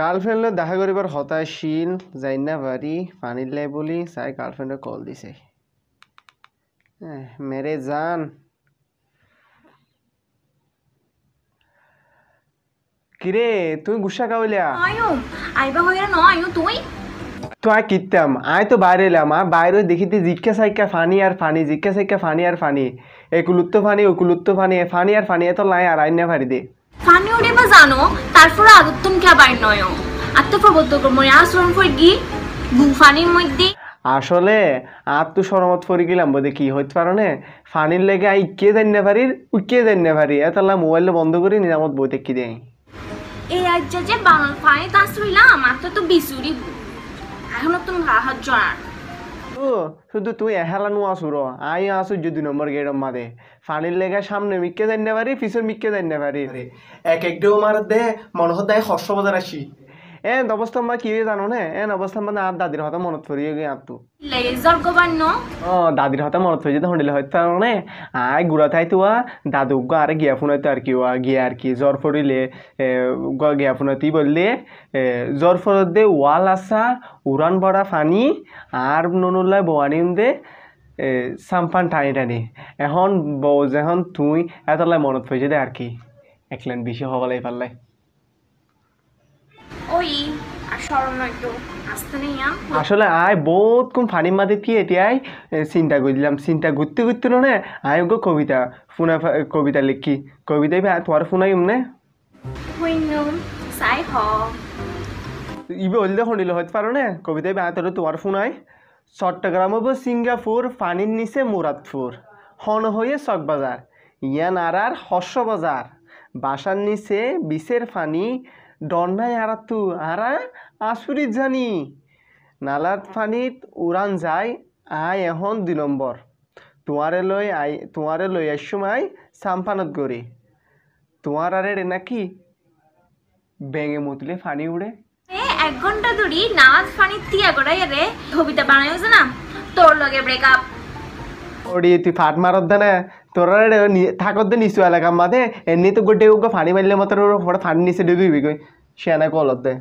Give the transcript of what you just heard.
গার্লফ্রেন্ডলে দেখা করিবার হতায় শিল যাই না বাড়ি পানির লাই বলি চাই গার্লফ্রেন্ডে কল দিছে মেরে যান কিরে তুই গুসা কাউলিয়া আয়ো আইবা হইরা ন আয়ো তুই তো আয় কিতাম আয় তো বাইরে এলাম আর বাইরে দেখিতে জিজ্ঞাসা সাইকা ফানি আর ফানি জিজ্ঞাসা সাইকা ফানি আর ফানি একুলুত্ত ফানি ওকুলুত্ত ফানি ফানি আর ফানি এত লাই আর আইন না দে কানিউডেবা জানো তারপরে আগত্তম খাবার নয় আত্মপ্রবর্তকময় আশ্রম ফর গি গুফানির মধ্যে আসলে আর তো সরমত ফরি গেলাম বোধে কি হইতে পারো না ফানির লেগে আই কে দেন না পারি উ কে দেন না পারি এতলা মোবাইল বন্ধ করি নিজামত বই দেখি দেয় এই আজ যে বানর ফানি তাস রইলাম আর তো বিচুরি এখনো তুমি রাহাত জড়ার ও শুধু তুই এহেলানো আসু র আই আসু যদি নম্বর গেটম মাদে ফানির লেগে সামনে মিক্কে জানতে পারি পিছনে মিক্কে জানতে পারি এক এক মার দে মনে হয় হর্ষ বাজার আসি এন অবস্থা মা কি জানো না এন অবস্থা মানে আর দাদির হাতে মনত পড়িয়ে গে আর তু ও দাদির হাতে মনত পড়িয়ে যে হন্ডিলে হয়তো না আই গুড়া থাই তুয়া দাদু গো আর গিয়া ফোন হয়তো আর কি ওয়া গিয়া আর কি জ্বর পড়িলে গিয়া ফোন তুই বললে জ্বর ফরত দে ওয়াল আসা উড়ান বড়া ফানি আর ননুলায় বোয়ানি দে সাম্পান টানি টানি এখন বউ যেখন তুই এতলাই মনত পড়ছে দে আর কি একলেন বেশি হবালাই পারলাই ওই আসলে আয় বহুত কম ফানি মাদে কি এতিয়াই চিন্তা দিলাম চিন্তা ঘুরতে ঘুরতে না আয় গো কবিতা ফোনা কবিতা লিখি কবিতাই তোমার ফোনাই এমনে ইবে হলদে শুনিল হতে পারো না কবিতাই তোর তোমার ফোনাই চট্টগ্রাম হব সিঙ্গাপুর পানির নিচে মুরাদপুর হন হয়ে চক বাজার ইয়ান আর হর্ষ বাজার বাসার নিচে বিচের ফানি ডন্নায় আরাতু আরা আসুরি জানি নালাত হ্যাঁ। ফানিত উড়ান যায় আয় এখন দুই নম্বর তোমারে লই আই তোমারে লই সময় সাম্পানত গড়ে তোমার আরে রে নাকি ব্যাঙে মতলে ফানি উড়ে এক ঘন্টা ধরি নাচ ফানি তিয়া গড়াই রে কবিতা বানাই না তোর লগে ব্রেকআপ ওডি তুই ফাট মারত দে না তোর থাকত দে নিচু এলাকার মাঝে এমনি তো গোটে ফানি মারলে মাত্র ফানি নিচে ডুবিবি কই সে না কলত দে